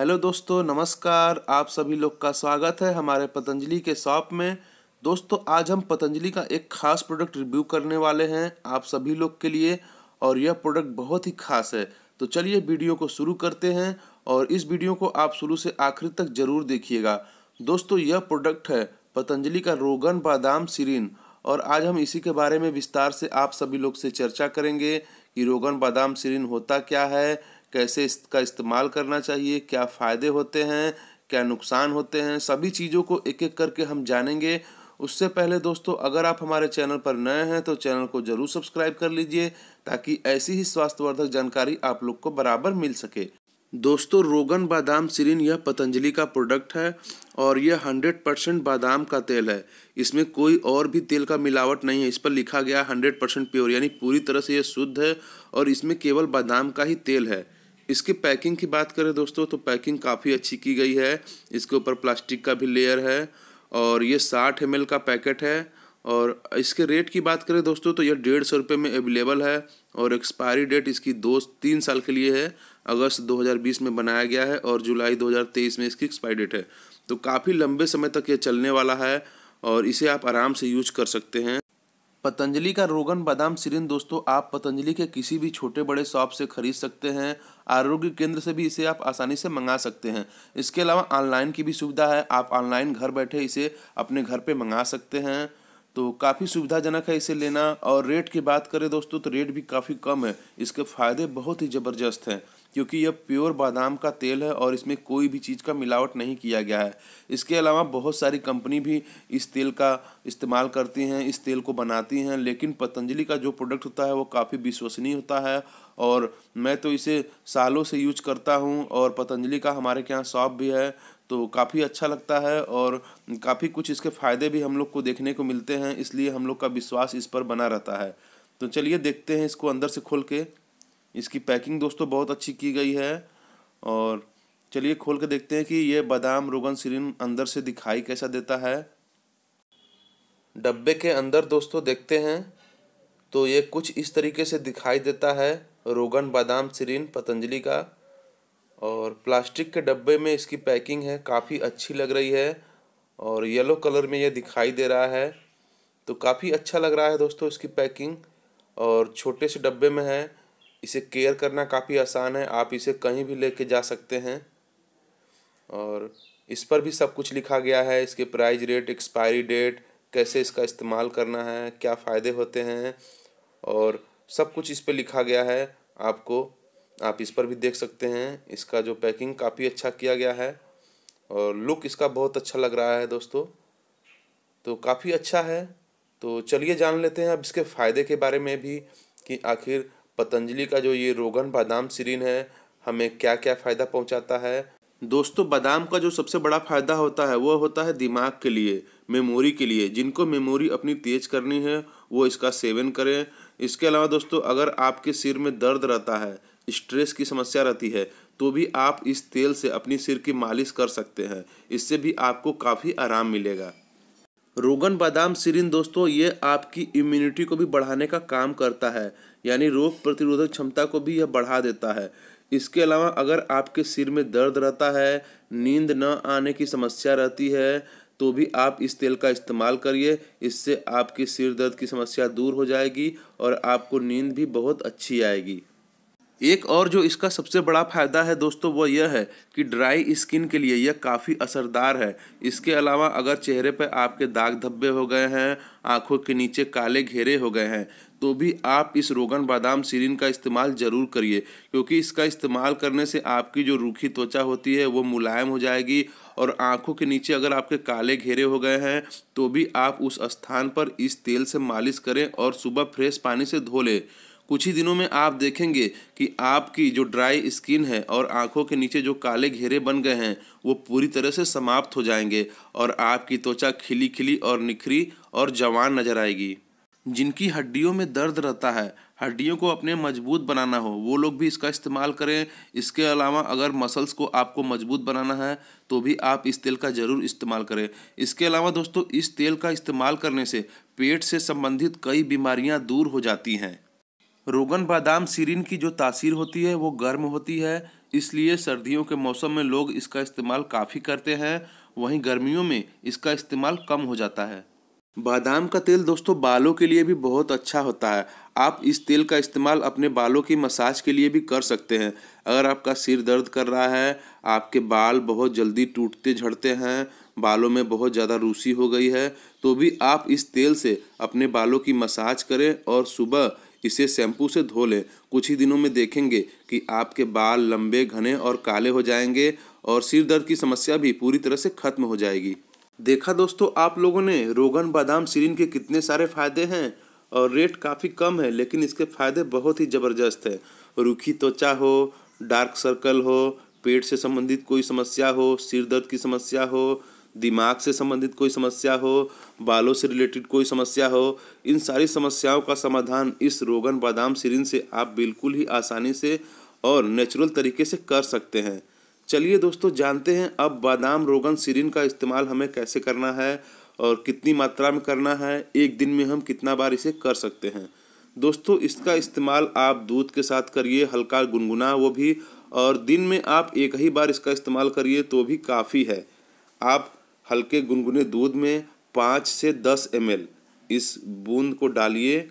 hello दोस्तों नमस्कार आप सभी लोग का स्वागत है हमारे पतंजलि के शॉप में दोस्तों आज हम पतंजलि का एक खास प्रोडक्ट रिव्यू करने वाले हैं आप सभी लोग के लिए और यह प्रोडक्ट बहुत ही खास है तो चलिए वीडियो को शुरू करते हैं और इस वीडियो को आप शुरू से आखिर तक ज़रूर देखिएगा दोस्तों यह प्रोडक्ट है पतंजलि का रोगन बादाम सीरीन और आज हम इसी के बारे में विस्तार से आप सभी लोग से चर्चा करेंगे कि रोगन बादाम सीरीन होता क्या है कैसे इसका इस्तेमाल करना चाहिए क्या फ़ायदे होते हैं क्या नुकसान होते हैं सभी चीज़ों को एक एक करके हम जानेंगे उससे पहले दोस्तों अगर आप हमारे चैनल पर नए हैं तो चैनल को ज़रूर सब्सक्राइब कर लीजिए ताकि ऐसी ही स्वास्थ्यवर्धक जानकारी आप लोग को बराबर मिल सके दोस्तों रोगन बादाम सिरिन यह पतंजलि का प्रोडक्ट है और यह हंड्रेड परसेंट बादाम का तेल है इसमें कोई और भी तेल का मिलावट नहीं है इस पर लिखा गया हंड्रेड परसेंट प्योर यानी पूरी तरह से यह शुद्ध है और इसमें केवल बादाम का ही तेल है इसकी पैकिंग की बात करें दोस्तों तो पैकिंग काफ़ी अच्छी की गई है इसके ऊपर प्लास्टिक का भी लेयर है और ये साठ एम का पैकेट है और इसके रेट की बात करें दोस्तों तो यह डेढ़ सौ रुपये में अवेलेबल है और एक्सपायरी डेट इसकी दो तीन साल के लिए है अगस्त 2020 में बनाया गया है और जुलाई 2023 में इसकी एक्सपायरी डेट है तो काफ़ी लंबे समय तक ये चलने वाला है और इसे आप आराम से यूज कर सकते हैं पतंजलि का रोगन बादाम सिरिन दोस्तों आप पतंजलि के किसी भी छोटे बड़े शॉप से खरीद सकते हैं आरोग्य केंद्र से भी इसे आप आसानी से मंगा सकते हैं इसके अलावा ऑनलाइन की भी सुविधा है आप ऑनलाइन घर बैठे इसे अपने घर पे मंगा सकते हैं तो काफ़ी सुविधाजनक है इसे लेना और रेट की बात करें दोस्तों तो रेट भी काफ़ी कम है इसके फ़ायदे बहुत ही ज़बरदस्त हैं क्योंकि यह प्योर बादाम का तेल है और इसमें कोई भी चीज़ का मिलावट नहीं किया गया है इसके अलावा बहुत सारी कंपनी भी इस तेल का इस्तेमाल करती हैं इस तेल को बनाती हैं लेकिन पतंजलि का जो प्रोडक्ट होता है वो काफ़ी विश्वसनीय होता है और मैं तो इसे सालों से यूज करता हूँ और पतंजलि का हमारे के यहाँ शॉप भी है तो काफ़ी अच्छा लगता है और काफ़ी कुछ इसके फ़ायदे भी हम लोग को देखने को मिलते हैं इसलिए हम लोग का विश्वास इस पर बना रहता है तो चलिए देखते हैं इसको अंदर से खोल के इसकी पैकिंग दोस्तों बहुत अच्छी की गई है और चलिए खोल के देखते हैं कि ये बादाम रोगन सिरिन अंदर से दिखाई कैसा देता है डब्बे के अंदर दोस्तों देखते हैं तो ये कुछ इस तरीके से दिखाई देता है रोगन बादाम सिरिन पतंजलि का और प्लास्टिक के डब्बे में इसकी पैकिंग है काफ़ी अच्छी लग रही है और येलो कलर में ये दिखाई दे रहा है तो काफ़ी अच्छा लग रहा है दोस्तों इसकी पैकिंग और छोटे से डब्बे में है इसे केयर करना काफ़ी आसान है आप इसे कहीं भी लेके जा सकते हैं और इस पर भी सब कुछ लिखा गया है इसके प्राइस रेट एक्सपायरी डेट कैसे इसका इस्तेमाल करना है क्या फ़ायदे होते हैं और सब कुछ इस पर लिखा गया है आपको आप इस पर भी देख सकते हैं इसका जो पैकिंग काफ़ी अच्छा किया गया है और लुक इसका बहुत अच्छा लग रहा है दोस्तों तो काफ़ी अच्छा है तो चलिए जान लेते हैं अब इसके फ़ायदे के बारे में भी कि आखिर पतंजलि का जो ये रोगन बादाम सीरीन है हमें क्या क्या फ़ायदा पहुंचाता है दोस्तों बादाम का जो सबसे बड़ा फ़ायदा होता है वह होता है दिमाग के लिए मेमोरी के लिए जिनको मेमोरी अपनी तेज़ करनी है वो इसका सेवन करें इसके अलावा दोस्तों अगर आपके सिर में दर्द रहता है स्ट्रेस की समस्या रहती है तो भी आप इस तेल से अपनी सिर की मालिश कर सकते हैं इससे भी आपको काफ़ी आराम मिलेगा रोगन बादाम सिरिन दोस्तों ये आपकी इम्यूनिटी को भी बढ़ाने का काम करता है यानी रोग प्रतिरोधक क्षमता को भी यह बढ़ा देता है इसके अलावा अगर आपके सिर में दर्द रहता है नींद न आने की समस्या रहती है तो भी आप इस तेल का इस्तेमाल करिए इससे आपके सिर दर्द की समस्या दूर हो जाएगी और आपको नींद भी बहुत अच्छी आएगी एक और जो इसका सबसे बड़ा फ़ायदा है दोस्तों वो यह है कि ड्राई स्किन के लिए यह काफ़ी असरदार है इसके अलावा अगर चेहरे पर आपके दाग धब्बे हो गए हैं आँखों के नीचे काले घेरे हो गए हैं तो भी आप इस रोगन बादाम सीरिन का इस्तेमाल ज़रूर करिए क्योंकि इसका इस्तेमाल करने से आपकी जो रूखी त्वचा होती है वो मुलायम हो जाएगी और आंखों के नीचे अगर आपके काले घेरे हो गए हैं तो भी आप उस स्थान पर इस तेल से मालिश करें और सुबह फ्रेश पानी से धो लें कुछ ही दिनों में आप देखेंगे कि आपकी जो ड्राई स्किन है और आंखों के नीचे जो काले घेरे बन गए हैं वो पूरी तरह से समाप्त हो जाएंगे और आपकी त्वचा खिली खिली और निखरी और जवान नजर आएगी जिनकी हड्डियों में दर्द रहता है हड्डियों को अपने मजबूत बनाना हो वो लोग भी इसका इस्तेमाल करें इसके अलावा अगर मसल्स को आपको मजबूत बनाना है तो भी आप इस तेल का ज़रूर इस्तेमाल करें इसके अलावा दोस्तों इस तेल का इस्तेमाल करने से पेट से संबंधित कई बीमारियां दूर हो जाती हैं रोगन बादाम सीरिन की जो तासीर होती है वो गर्म होती है इसलिए सर्दियों के मौसम में लोग इसका इस्तेमाल काफ़ी करते हैं वहीं गर्मियों में इसका इस्तेमाल कम हो जाता है बादाम का तेल दोस्तों बालों के लिए भी बहुत अच्छा होता है आप इस तेल का इस्तेमाल अपने बालों की मसाज के लिए भी कर सकते हैं अगर आपका सिर दर्द कर रहा है आपके बाल बहुत जल्दी टूटते झड़ते हैं बालों में बहुत ज़्यादा रूसी हो गई है तो भी आप इस तेल से अपने बालों की मसाज करें और सुबह इसे शैम्पू से धो लें कुछ ही दिनों में देखेंगे कि आपके बाल लंबे घने और काले हो जाएंगे और सिर दर्द की समस्या भी पूरी तरह से खत्म हो जाएगी देखा दोस्तों आप लोगों ने रोगन बादाम सीरीन के कितने सारे फ़ायदे हैं और रेट काफ़ी कम है लेकिन इसके फ़ायदे बहुत ही ज़बरदस्त है रूखी त्वचा हो डार्क सर्कल हो पेट से संबंधित कोई समस्या हो सिर दर्द की समस्या हो दिमाग से संबंधित कोई समस्या हो बालों से रिलेटेड कोई समस्या हो इन सारी समस्याओं का समाधान इस रोगन बादाम सीरिन से आप बिल्कुल ही आसानी से और नेचुरल तरीके से कर सकते हैं चलिए दोस्तों जानते हैं अब बादाम रोगन सीरिन का इस्तेमाल हमें कैसे करना है और कितनी मात्रा में करना है एक दिन में हम कितना बार इसे कर सकते हैं दोस्तों इसका इस्तेमाल आप दूध के साथ करिए हल्का गुनगुना वो भी और दिन में आप एक ही बार इसका इस्तेमाल करिए तो भी काफ़ी है आप हल्के गुनगुने दूध में पाँच से दस एम इस बूंद को डालिए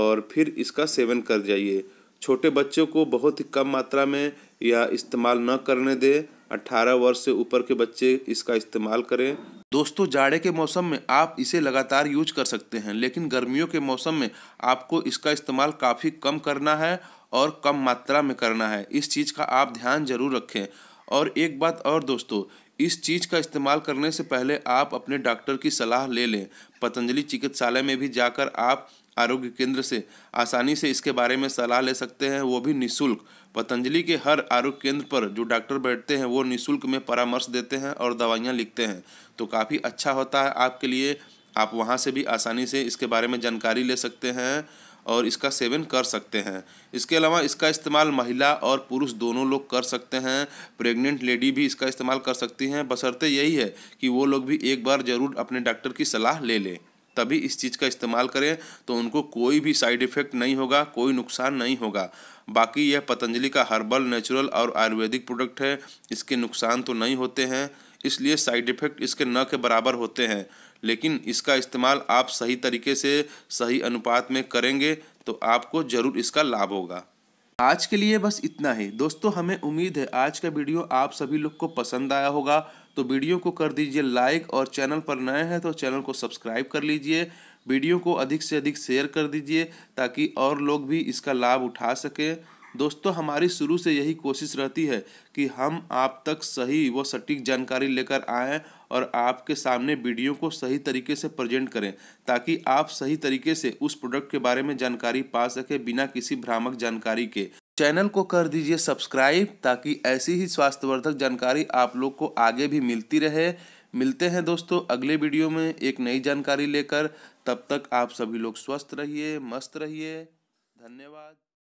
और फिर इसका सेवन कर जाइए छोटे बच्चों को बहुत ही कम मात्रा में या इस्तेमाल न करने दें 18 वर्ष से ऊपर के बच्चे इसका इस्तेमाल करें दोस्तों जाड़े के मौसम में आप इसे लगातार यूज कर सकते हैं लेकिन गर्मियों के मौसम में आपको इसका इस्तेमाल काफ़ी कम करना है और कम मात्रा में करना है इस चीज़ का आप ध्यान जरूर रखें और एक बात और दोस्तों इस चीज़ का इस्तेमाल करने से पहले आप अपने डॉक्टर की सलाह ले लें पतंजलि चिकित्सालय में भी जाकर आप आरोग्य केंद्र से आसानी से इसके बारे में सलाह ले सकते हैं वो भी निशुल्क पतंजलि के हर आरोग्य केंद्र पर जो डॉक्टर बैठते हैं वो निशुल्क में परामर्श देते हैं और दवाइयाँ लिखते हैं तो काफ़ी अच्छा होता है आपके लिए आप वहाँ से भी आसानी से इसके बारे में जानकारी ले सकते हैं और इसका सेवन कर सकते हैं इसके अलावा इसका इस्तेमाल महिला और पुरुष दोनों लोग कर सकते हैं प्रेग्नेंट लेडी भी इसका इस्तेमाल कर सकती हैं बसरते यही है कि वो लोग भी एक बार ज़रूर अपने डॉक्टर की सलाह ले लें तभी इस चीज़ का इस्तेमाल करें तो उनको कोई भी साइड इफ़ेक्ट नहीं होगा कोई नुकसान नहीं होगा बाकी यह पतंजलि का हर्बल नेचुरल और आयुर्वेदिक प्रोडक्ट है इसके नुकसान तो नहीं होते हैं इसलिए साइड इफ़ेक्ट इसके न के बराबर होते हैं लेकिन इसका इस्तेमाल आप सही तरीके से सही अनुपात में करेंगे तो आपको ज़रूर इसका लाभ होगा आज के लिए बस इतना ही दोस्तों हमें उम्मीद है आज का वीडियो आप सभी लोग को पसंद आया होगा तो वीडियो को कर दीजिए लाइक और चैनल पर नए हैं तो चैनल को सब्सक्राइब कर लीजिए वीडियो को अधिक से अधिक शेयर कर दीजिए ताकि और लोग भी इसका लाभ उठा सकें दोस्तों हमारी शुरू से यही कोशिश रहती है कि हम आप तक सही व सटीक जानकारी लेकर आएँ और आपके सामने वीडियो को सही तरीके से प्रेजेंट करें ताकि आप सही तरीके से उस प्रोडक्ट के बारे में जानकारी पा सकें बिना किसी भ्रामक जानकारी के चैनल को कर दीजिए सब्सक्राइब ताकि ऐसी ही स्वास्थ्यवर्धक जानकारी आप लोग को आगे भी मिलती रहे मिलते हैं दोस्तों अगले वीडियो में एक नई जानकारी लेकर तब तक आप सभी लोग स्वस्थ रहिए मस्त रहिए धन्यवाद